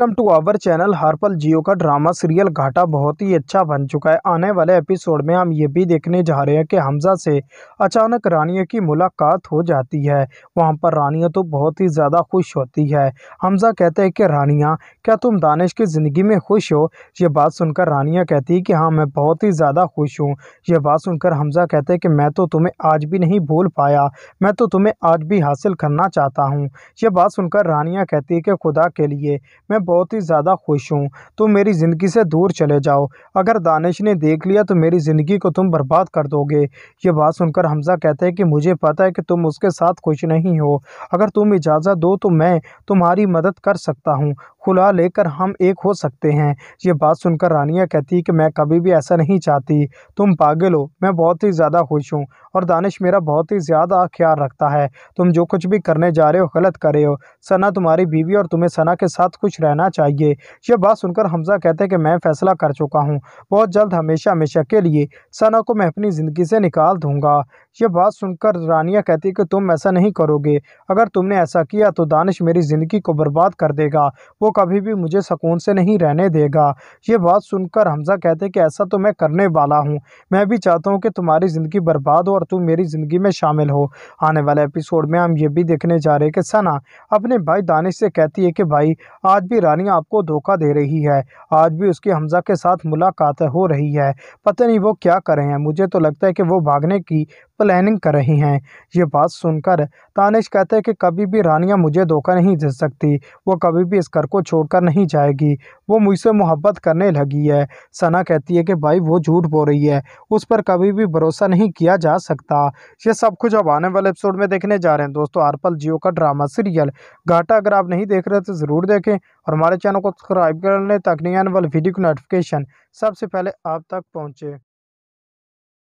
welcome to our channel Harpal Geo का drama serial घाटा बहुत ही अच्छा बन चुका है आने वाले एपिसोड में हम ये भी देखने जा रहे हैं कि हमजा से अचानक रानिया की मुलाकात हो जाती है वहाँ पर रानिया तो बहुत ही ज़्यादा खुश होती है हमजा कहते हैं कि रानिया क्या तुम दानिश की ज़िंदगी में खुश हो ये बात सुनकर रानिया कहती है कि हाँ मैं बहुत ही ज़्यादा खुश हूँ यह बात सुनकर हमजा कहते हैं कि मैं तो तुम्हें आज भी नहीं भूल पाया मैं तो तुम्हें आज भी हासिल करना चाहता हूँ यह बात सुनकर रानिया कहती है कि खुदा के लिए मैं बहुत ही ज़्यादा खुश हूँ तुम मेरी ज़िंदगी से दूर चले जाओ अगर दानिश ने देख लिया तो मेरी ज़िंदगी को तुम बर्बाद कर दोगे ये बात सुनकर हमज़ा कहते हैं कि मुझे पता है कि तुम उसके साथ खुश नहीं हो अगर तुम इजाज़त दो तो मैं तुम्हारी मदद कर सकता हूँ खुला लेकर हम एक हो सकते हैं ये बात सुनकर रानिया कहती कि मैं कभी भी ऐसा नहीं चाहती तुम पागल हो मैं बहुत ही ज़्यादा खुश हूँ और दानिश मेरा बहुत ही ज़्यादा ख्याल रखता है तुम जो कुछ भी करने जा रहे हो गलत कर रहे हो सना तुम्हारी बीवी और तुम्हें सना के साथ खुश रहना चाहिए यह बात सुनकर हमजा कहते हैं कि मैं फ़ैसला कर चुका हूँ बहुत जल्द हमेशा हमेशा के लिए सना को मैं अपनी ज़िंदगी से निकाल दूँगा यह बात सुनकर रानिया कहती कि तुम ऐसा नहीं करोगे अगर तुमने ऐसा किया तो दानिश मेरी ज़िंदगी को बर्बाद कर देगा वो कभी भी मुझे सुकून से नहीं रहने देगा ये बात सुनकर हमज़ा कहते कि ऐसा तो मैं करने वाला हूँ मैं भी चाहता हूँ कि तुम्हारी ज़िंदगी बर्बाद हो और तुम मेरी ज़िंदगी में शामिल हो आने वाले एपिसोड में हम ये भी देखने जा रहे हैं कि सना अपने भाई दानिश से कहती है कि भाई आज भी रानी आपको धोखा दे रही है आज भी उसकी हमज़ा के साथ मुलाकात हो रही है पता नहीं वो क्या करें हैं मुझे तो लगता है कि वो भागने की प्लानिंग कर रही हैं ये बात सुनकर तानिश कहते हैं कि कभी भी रानिया मुझे धोखा नहीं दे सकती वो कभी भी इस घर को छोड़कर नहीं जाएगी वो मुझसे मोहब्बत करने लगी है सना कहती है कि भाई वो झूठ बोल रही है उस पर कभी भी भरोसा नहीं किया जा सकता ये सब कुछ अब आने वाले एपिसोड में देखने जा रहे हैं दोस्तों आर पल जियो का ड्रामा सीरियल घाटा अगर आप नहीं देख रहे तो ज़रूर देखें और हमारे चैनल को सब्सक्राइब कर लें ताकि आने वाले वीडियो की नोटिफिकेशन सबसे पहले आप तक पहुँचे